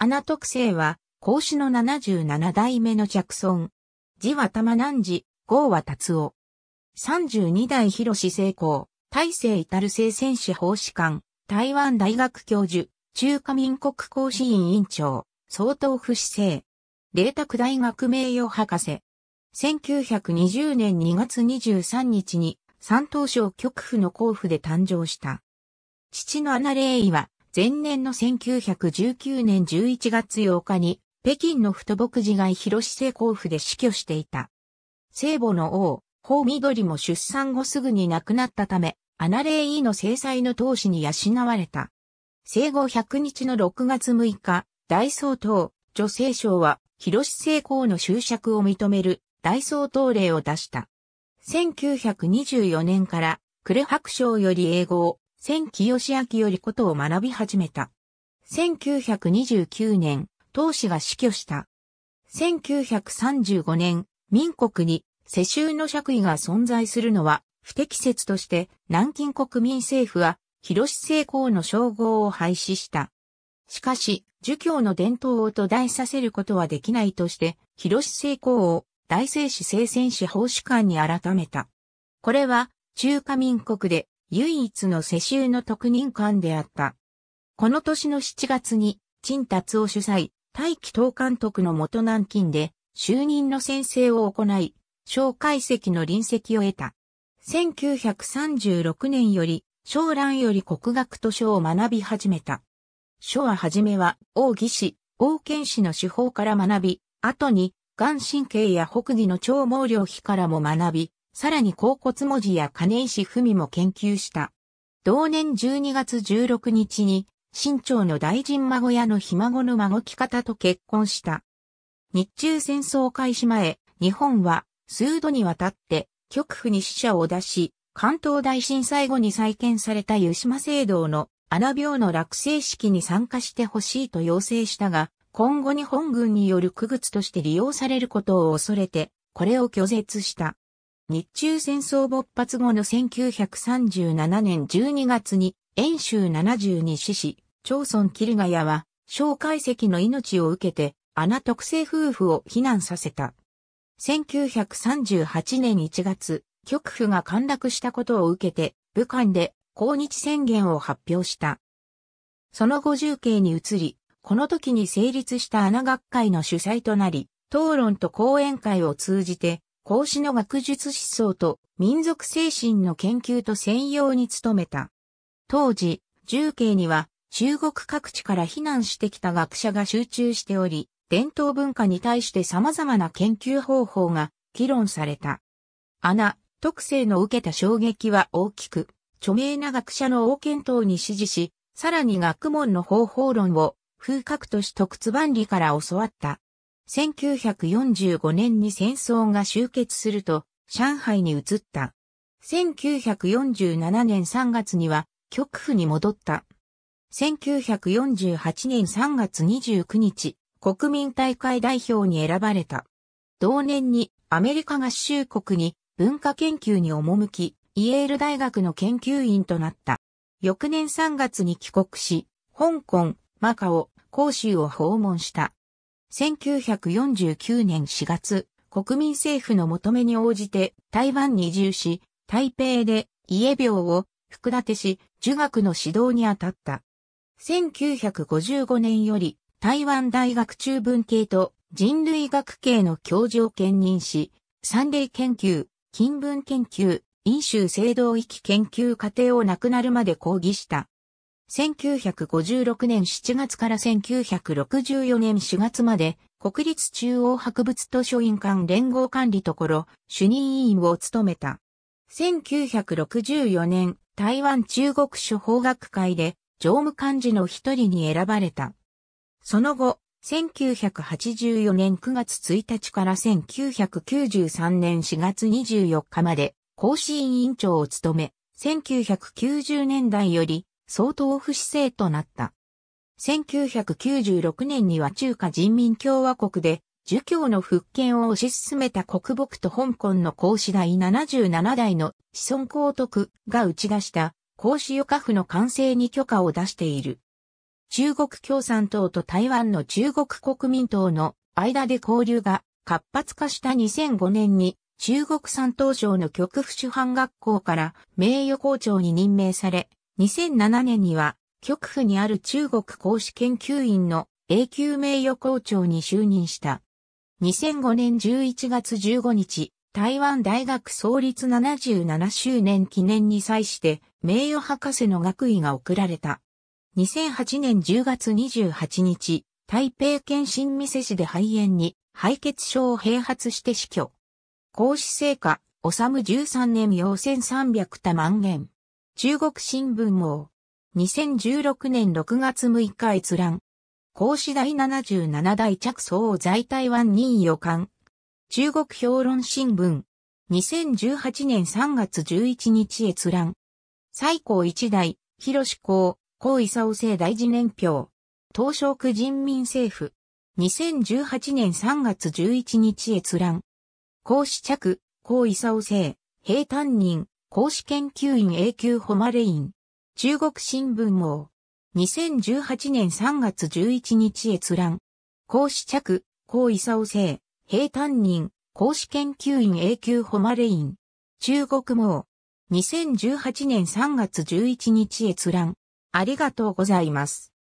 アナ特性は、孔子の77代目の着尊。字は玉南寺、号は達夫。32代広志成功、大成至る聖戦士法仕官、台湾大学教授、中華民国講師院院長、総統府市政。麗卓大学名誉博士。1920年2月23日に山東省極府の甲府で誕生した。父のアナレは前年の1919年11月8日に、北京の太牧寺街広市政公府で死去していた。聖母の王、法緑も出産後すぐに亡くなったため、アナレイの制裁の闘志に養われた。生後100日の6月6日、大総統、女性省は、広市政公の執着を認める大総統令を出した。1924年から、呉白賞より英語を、千清明よりことを学び始めた。1929年、当氏が死去した。1935年、民国に世襲の爵位が存在するのは不適切として南京国民政府は広志成功の称号を廃止した。しかし、儒教の伝統を途絶えさせることはできないとして、広志成功を大聖史聖戦士奉仕官に改めた。これは中華民国で唯一の世襲の特任官であった。この年の7月に、陳達を主催、大気党監督の元南京で、就任の宣誓を行い、小解析の臨席を得た。1936年より、将蘭より国学図書を学び始めた。書ははじめは、王義士、王剣士の手法から学び、後に、眼神経や北義の超毛量比からも学び、さらに甲骨文字や金石文も研究した。同年12月16日に、新朝の大臣孫屋のひ孫の孫き方と結婚した。日中戦争開始前、日本は数度にわたって極府に死者を出し、関東大震災後に再建された湯島聖堂の穴病の落成式に参加してほしいと要請したが、今後日本軍による区物として利用されることを恐れて、これを拒絶した。日中戦争勃発後の1937年12月に、遠州72志士。町村キルガヤは、小解石の命を受けて、穴特製夫婦を避難させた。1938年1月、極府が陥落したことを受けて、武漢で抗日宣言を発表した。その後重慶に移り、この時に成立した穴学会の主催となり、討論と講演会を通じて、孔子の学術思想と民族精神の研究と専用に努めた。当時、重慶には中国各地から避難してきた学者が集中しており、伝統文化に対して様々な研究方法が議論された。穴、特性の受けた衝撃は大きく、著名な学者の王権等に支持し、さらに学問の方法論を風格都市特津万里から教わった。1945年に戦争が終結すると、上海に移った。1947年3月には、極府に戻った。1948年3月29日、国民大会代表に選ばれた。同年にアメリカ合衆国に文化研究に赴き、イエール大学の研究員となった。翌年3月に帰国し、香港、マカオ、広州を訪問した。1949年4月、国民政府の求めに応じて台湾に移住し、台北で家病を福立し、儒学の指導に当たった。1955年より台湾大学中文系と人類学系の教授を兼任し、三例研究、金文研究、飲酒制度域研究過程をなくなるまで講義した。1956年7月から1964年4月まで、国立中央博物図書院館連合管理ところ、主任委員を務めた。1964年、台湾中国書法学会で、常務幹事の一人に選ばれた。その後、1984年9月1日から1993年4月24日まで、講師委員長を務め、1990年代より総統府市政となった。1996年には中華人民共和国で、儒教の復権を推し進めた国木と香港の孔子第77代の子孫公徳が打ち出した孔子与科府の完成に許可を出している。中国共産党と台湾の中国国民党の間で交流が活発化した2005年に中国山東省の極府主犯学校から名誉校長に任命され、2007年には、極府にある中国公子研究院の永久名誉校長に就任した。2005年11月15日、台湾大学創立77周年記念に際して名誉博士の学位が贈られた。2008年10月28日、台北県新見世市で肺炎に敗血症を併発して死去。孔子聖火、治む13年4300多万元。中国新聞網。2016年6月6日閲覧。孔子第77代着想在台湾任予感。中国評論新聞。2018年3月11日閲覧。最高一代、広志公、高勲生大事年表。東証区人民政府。2018年3月11日閲覧。孔子着、高勲生、平坦人、講師研究員 A 級誉れ院。中国新聞網。2018年3月11日閲覧。講師着、孔勲生、平担任、講師研究員 A 級誉れ院。中国網。2018年3月11日閲覧。ありがとうございます。